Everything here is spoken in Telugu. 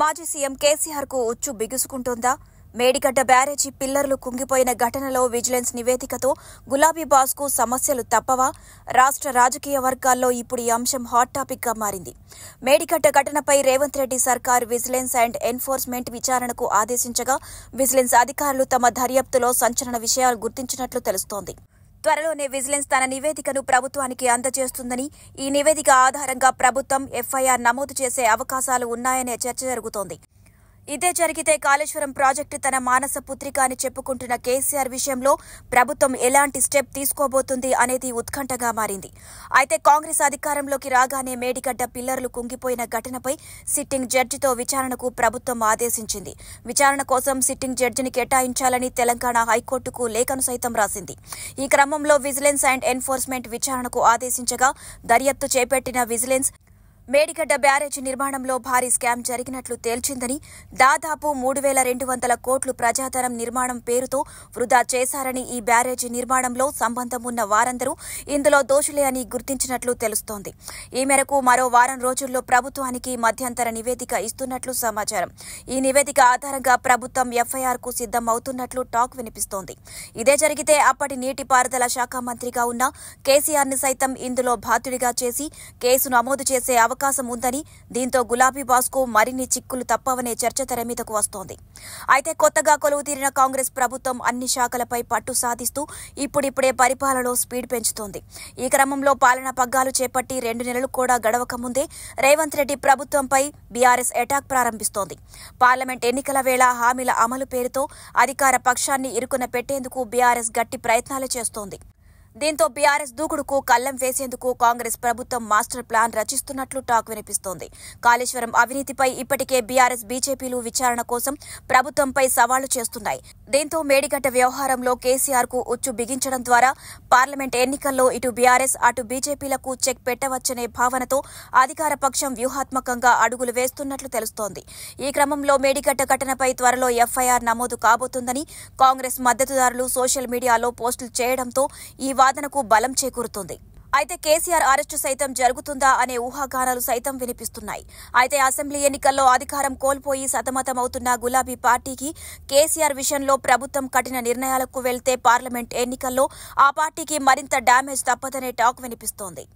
మాజీ సీఎం కేసీఆర్ కు ఉచ్చు బిగుసుకుంటోందా మేడిగడ్డ బ్యారేజీ పిల్లర్లు కుంగిపోయిన ఘటనలో విజిలెన్స్ నివేదికతో గులాబీ బాస్కు సమస్యలు తప్పవా రాష్ట్ర రాజకీయ వర్గాల్లో ఇప్పుడు ఈ అంశం హాట్ టాపిక్ గా మారింది మేడిగడ్డ ఘటనపై రేవంత్ రెడ్డి సర్కార్ విజిలెన్స్ అండ్ ఎన్ఫోర్స్మెంట్ విచారణకు ఆదేశించగా విజిలెన్స్ అధికారులు తమ దర్యాప్తులో సంచలన విషయాలు గుర్తించినట్లు తెలుస్తోంది త్వరలోనే విజిలెన్స్ తన నివేదికను ప్రభుత్వానికి అందజేస్తుందని ఈ నివేదిక ఆధారంగా ప్రభుత్వం ఎఫ్ఐఆర్ నమోదు చేసే అవకాశాలు ఉన్నాయనే చర్చ జరుగుతోంది ఇదే జరిగితే కాళేశ్వరం ప్రాజెక్టు తన మానస పుత్రిక అని చెప్పుకుంటున్న కేసీఆర్ విషయంలో ప్రభుత్వం ఎలాంటి స్టెప్ తీసుకోబోతుంది అనేది ఉత్కంఠగా మారింది అయితే కాంగ్రెస్ అధికారంలోకి రాగానే మేడిగడ్డ పిల్లర్లు కుంగిపోయిన ఘటనపై సిట్టింగ్ జడ్జితో విచారణకు ప్రభుత్వం ఆదేశించింది విచారణ కోసం సిట్టింగ్ జడ్జిని కేటాయించాలని తెలంగాణ హైకోర్టుకు లేఖను సైతం రాసింది ఈ క్రమంలో విజిలెన్స్ అండ్ ఎన్ఫోర్స్మెంట్ విచారణకు ఆదేశించగా దర్యాప్తు చేపట్టిన విజిలెన్స్ మేడిగడ్డ బ్యారేజ్ నిర్మాణంలో భారీ స్కామ్ జరిగినట్లు తేల్చిందని దాదాపు మూడు వేల రెండు వందల కోట్లు ప్రజాధనం నిర్మాణం పేరుతో వృధా చేశారని ఈ బ్యారేజ్ నిర్మాణంలో సంబంధం ఉన్న వారందరూ ఇందులో దోషులే అని గుర్తించినట్లు తెలుస్తోంది ఈ మేరకు మరో వారం రోజుల్లో ప్రభుత్వానికి మధ్యంతర నివేదిక ఇస్తున్నట్లు సమాచారం ఈ నివేదిక ఆధారంగా ప్రభుత్వం ఎఫ్ఐఆర్ కు సిద్దం అవుతున్నట్లు టాక్ వినిపిస్తోంది ఇదే జరిగితే అప్పటి నీటిపారుదల శాఖ మంత్రిగా ఉన్న కేసీఆర్ ని సైతం ఇందులో బాధ్యుడిగా చేసి కేసు నమోదు చేసే అవకాశం అవకాశం ఉందని దీంతో గులాబీ బాస్కు మరిన్ని చిక్కులు తప్పవనే చర్చ తెరమీదకు వస్తోంది అయితే కొత్తగా కొలువు తీరిన కాంగ్రెస్ ప్రభుత్వం అన్ని శాఖలపై పట్టు సాధిస్తూ ఇప్పుడిప్పుడే పరిపాలనలో స్పీడ్ పెంచుతోంది ఈ క్రమంలో పాలనా పగ్గాలు చేపట్టి రెండు నెలలు కూడా గడవక ముందే రేవంత్ రెడ్డి ప్రభుత్వంపై బీఆర్ఎస్ అటాక్ ప్రారంభిస్తోంది పార్లమెంట్ ఎన్నికల వేళ హామీల అమలు పేరుతో అధికార పక్షాన్ని ఇరుకున పెట్టేందుకు బీఆర్ఎస్ గట్టి ప్రయత్నాలు చేస్తోంది దీంతో బీఆర్ఎస్ దూకుడుకు కళ్లం వేసేందుకు కాంగ్రెస్ ప్రభుత్వం మాస్టర్ ప్లాన్ రచిస్తున్నట్లు టాక్ వినిపిస్తోంది కాళేశ్వరం అవినీతిపై ఇప్పటికే బీఆర్ఎస్ బీజేపీలు విచారణ కోసం ప్రభుత్వంపై సవాళ్లు చేస్తున్నాయి దీంతో మేడిగడ్డ వ్యవహారంలో కేసీఆర్ కు ఉచ్చు బిగించడం ద్వారా పార్లమెంట్ ఎన్నికల్లో ఇటు బీఆర్ఎస్ అటు బీజేపీలకు చెక్ పెట్టవచ్చనే భావనతో అధికార పక్షం వ్యూహాత్మకంగా అడుగులు వేస్తున్నట్లు తెలుస్తోంది ఈ క్రమంలో మేడిగడ్డ ఘటనపై త్వరలో ఎఫ్ఐఆర్ నమోదు కాబోతుందని కాంగ్రెస్ మద్దతుదారులు సోషల్ మీడియాలో పోస్టులు చేయడంతో ఈ వాదనకు బలం చేకూరుతోంది అయితే కేసీఆర్ అరెస్టు సైతం జరుగుతుందా అనే ఊహాగానాలు సైతం వినిపిస్తున్నాయి అయితే అసెంబ్లీ ఎన్నికల్లో అధికారం కోల్పోయి సతమతమవుతున్న గులాబీ పార్టీకి కేసీఆర్ విషయంలో ప్రభుత్వం కఠిన నిర్ణయాలకు వెళ్తే పార్లమెంట్ ఎన్నికల్లో ఆ పార్టీకి మరింత డ్యామేజ్ తప్పదనే టాక్ వినిపిస్తోంది